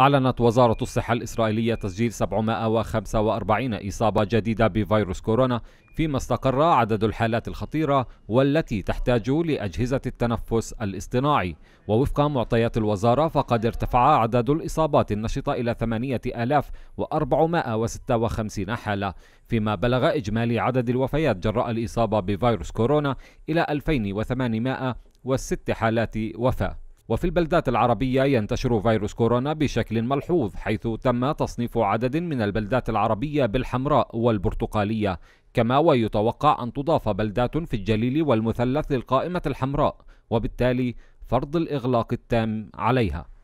أعلنت وزارة الصحة الإسرائيلية تسجيل 745 إصابة جديدة بفيروس كورونا فيما استقر عدد الحالات الخطيرة والتي تحتاج لأجهزة التنفس الاصطناعي ووفق معطيات الوزارة فقد ارتفع عدد الإصابات النشطة إلى 8456 حالة فيما بلغ إجمالي عدد الوفيات جراء الإصابة بفيروس كورونا إلى 2806 حالات وفاة وفي البلدات العربية ينتشر فيروس كورونا بشكل ملحوظ حيث تم تصنيف عدد من البلدات العربية بالحمراء والبرتقالية كما ويتوقع أن تضاف بلدات في الجليل والمثلث للقائمة الحمراء وبالتالي فرض الإغلاق التام عليها